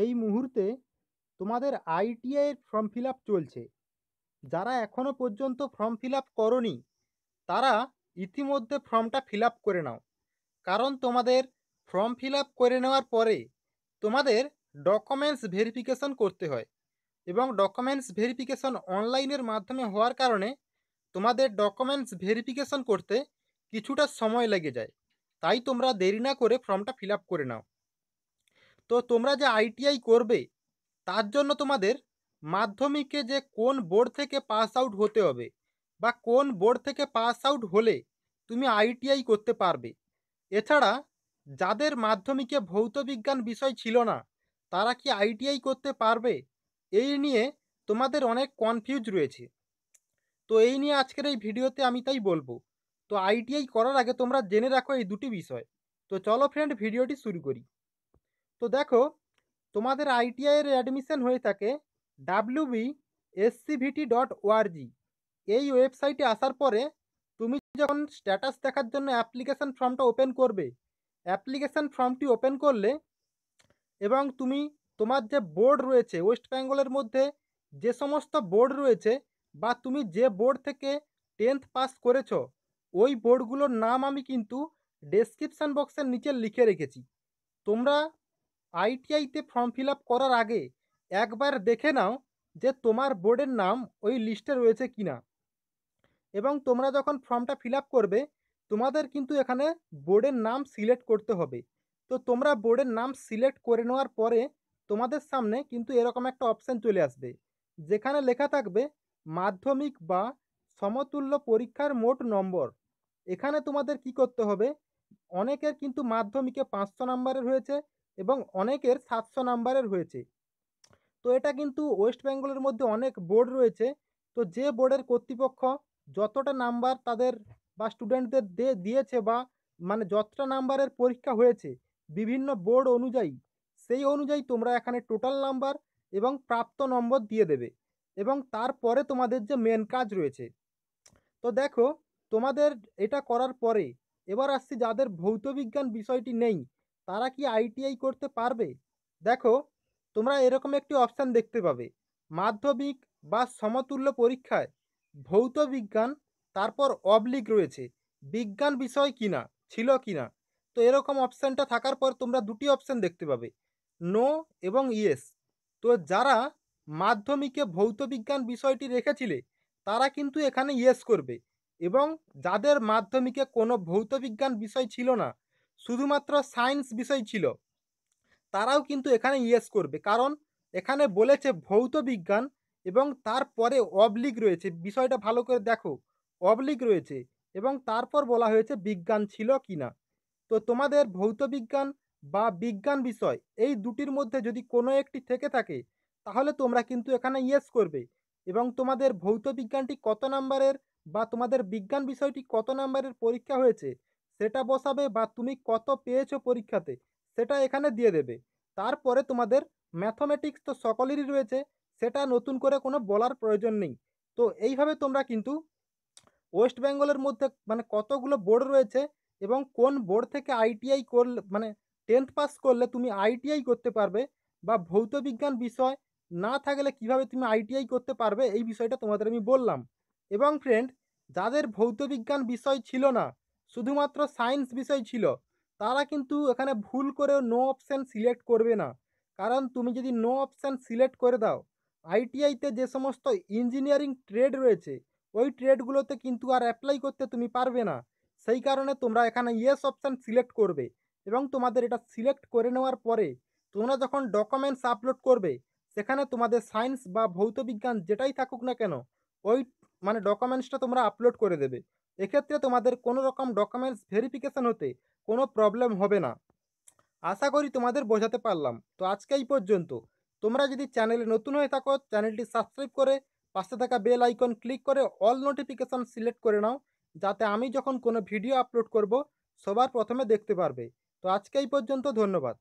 এই মুহূর্তে তোমাদের আইটিআই এর ফর্ম ফিল আপ চলছে যারা এখনও পর্যন্ত ফর্ম ফিল আপ করনি তারা ইতিমধ্যে ফর্মটা ফিল আপ করে নাও কারণ তোমাদের ফর্ম ফিল আপ করে নেওয়ার পরে তোমাদের ডকুমেন্টস ভেরিফিকেশন করতে হয় এবং ডকুমেন্টস ভেরিফিকেশন অনলাইনের মাধ্যমে হওয়ার কারণে তোমাদের ডকুমেন্টস ভেরিফিকেশন করতে কিছুটা সময় লেগে যায় তাই তোমরা দেরি না করে ফর্মটা ফিল আপ করে নাও তো তোমরা যে আইটিআই করবে তার জন্য তোমাদের মাধ্যমিকে যে কোন বোর্ড থেকে পাস আউট হতে হবে বা কোন বোর্ড থেকে পাস আউট হলে তুমি আইটিআই করতে পারবে এছাড়া যাদের মাধ্যমিকে ভৌত বিজ্ঞান বিষয় ছিল না তারা কি আইটিআই করতে পারবে এই নিয়ে তোমাদের অনেক কনফিউজ রয়েছে তো এই নিয়ে আজকের এই ভিডিওতে আমি তাই বলবো তো আইটিআই করার আগে তোমরা জেনে রাখো এই দুটি বিষয় তো চলো ফ্রেন্ড ভিডিওটি শুরু করি তো দেখো তোমাদের আইটিআইয়ের অ্যাডমিশন হয়ে থাকে W B SCVT dot ORG এই ওয়েবসাইটে আসার পরে তুমি যখন স্ট্যাটাস দেখার জন্য অ্যাপ্লিকেশান ফর্মটা ওপেন করবে অ্যাপ্লিকেশান ফর্মটি ওপেন করলে এবং তুমি তোমার যে বোর্ড রয়েছে ওয়েস্ট বেঙ্গলের মধ্যে যে সমস্ত বোর্ড রয়েছে বা তুমি যে বোর্ড থেকে টেন্থ পাস করেছ ওই বোর্ডগুলোর নাম আমি কিন্তু ডেসক্রিপশান বক্সের নিচে লিখে রেখেছি তোমরা আইটিআইতে ফর্ম ফিল করার আগে একবার দেখে নাও যে তোমার বোর্ডের নাম ওই লিস্টে রয়েছে কি না এবং তোমরা যখন ফর্মটা ফিল করবে তোমাদের কিন্তু এখানে বোর্ডের নাম সিলেক্ট করতে হবে তো তোমরা বোর্ডের নাম সিলেক্ট করে নেওয়ার পরে তোমাদের সামনে কিন্তু এরকম একটা অপশান চলে আসবে যেখানে লেখা থাকবে মাধ্যমিক বা সমতুল্য পরীক্ষার মোট নম্বর এখানে তোমাদের কি করতে হবে অনেকের কিন্তু মাধ্যমিকে পাঁচশো নম্বরের হয়েছে এবং অনেকের সাতশো নাম্বারের হয়েছে তো এটা কিন্তু ওয়েস্ট বেঙ্গলের মধ্যে অনেক বোর্ড রয়েছে তো যে বোর্ডের কর্তৃপক্ষ যতটা নাম্বার তাদের বা স্টুডেন্টদের দিয়েছে বা মানে যতটা নাম্বারের পরীক্ষা হয়েছে বিভিন্ন বোর্ড অনুযায়ী সেই অনুযায়ী তোমরা এখানে টোটাল নাম্বার এবং প্রাপ্ত নম্বর দিয়ে দেবে এবং তারপরে তোমাদের যে মেন কাজ রয়েছে তো দেখো তোমাদের এটা করার পরে এবার আসছি যাদের ভৌতবিজ্ঞান বিষয়টি নেই তারা কি আইটিআই করতে পারবে দেখো তোমরা এরকম একটি অপশান দেখতে পাবে মাধ্যমিক বা সমতুল্য পরীক্ষায় ভৌত বিজ্ঞান তারপর অবলিক রয়েছে বিজ্ঞান বিষয় কিনা ছিল কিনা তো এরকম অপশানটা থাকার পর তোমরা দুটি অপশান দেখতে পাবে নো এবং ইয়েস তো যারা মাধ্যমিকে ভৌত বিজ্ঞান বিষয়টি রেখেছিলে তারা কিন্তু এখানে ইয়েস করবে এবং যাদের মাধ্যমিকে কোনো ভৌত বিজ্ঞান বিষয় ছিল না শুধুমাত্র সায়েন্স বিষয় ছিল তারাও কিন্তু এখানে ইয়েস করবে কারণ এখানে বলেছে ভৌত বিজ্ঞান এবং তারপরে অবলিগ রয়েছে বিষয়টা ভালো করে দেখো অবলিগ রয়েছে এবং তারপর বলা হয়েছে বিজ্ঞান ছিল কি না তো তোমাদের ভৌত বিজ্ঞান বা বিজ্ঞান বিষয় এই দুটির মধ্যে যদি কোনো একটি থেকে থাকে তাহলে তোমরা কিন্তু এখানে ইয়েস করবে এবং তোমাদের ভৌত বিজ্ঞানটি কত নাম্বারের বা তোমাদের বিজ্ঞান বিষয়টি কত নাম্বারের পরীক্ষা হয়েছে সেটা বসাবে বা তুমি কত পেয়েছো পরীক্ষাতে সেটা এখানে দিয়ে দেবে তারপরে তোমাদের ম্যাথমেটিক্স তো সকলেরই রয়েছে সেটা নতুন করে কোনো বলার প্রয়োজন নেই তো এইভাবে তোমরা কিন্তু ওয়েস্ট বেঙ্গলের মধ্যে মানে কতগুলো বোর্ড রয়েছে এবং কোন বোর্ড থেকে আইটিআই করলে মানে টেন্থ পাস করলে তুমি আইটিআই করতে পারবে বা ভৌত বিজ্ঞান বিষয় না থাকলে কিভাবে তুমি আইটিআই করতে পারবে এই বিষয়টা তোমাদের আমি বললাম এবং ফ্রেন্ড যাদের ভৌত বিজ্ঞান বিষয় ছিল না শুধুমাত্র সায়েন্স বিষয় ছিল তারা কিন্তু এখানে ভুল করেও নো অপশান সিলেক্ট করবে না কারণ তুমি যদি নো অপশান সিলেক্ট করে দাও আইটিআইতে যে সমস্ত ইঞ্জিনিয়ারিং ট্রেড রয়েছে ওই ট্রেডগুলোতে কিন্তু আর অ্যাপ্লাই করতে তুমি পারবে না সেই কারণে তোমরা এখানে ইয়েস অপশান সিলেক্ট করবে এবং তোমাদের এটা সিলেক্ট করে নেওয়ার পরে তোমরা যখন ডকুমেন্টস আপলোড করবে সেখানে তোমাদের সায়েন্স বা ভৌতবিজ্ঞান যেটাই থাকুক না কেন ওই মানে ডকুমেন্টসটা তোমরা আপলোড করে দেবে এক্ষেত্রে তোমাদের কোনো রকম ডকুমেন্টস ভেরিফিকেশান হতে কোনো প্রবলেম হবে না আশা করি তোমাদের বোঝাতে পারলাম তো আজকে এই পর্যন্ত তোমরা যদি চ্যানেলে নতুন হয়ে থাকো চ্যানেলটি সাবস্ক্রাইব করে পাশে থাকা বেল আইকন ক্লিক করে অল নোটিফিকেশান সিলেক্ট করে নাও যাতে আমি যখন কোনো ভিডিও আপলোড করব সবার প্রথমে দেখতে পারবে তো আজকে এই পর্যন্ত ধন্যবাদ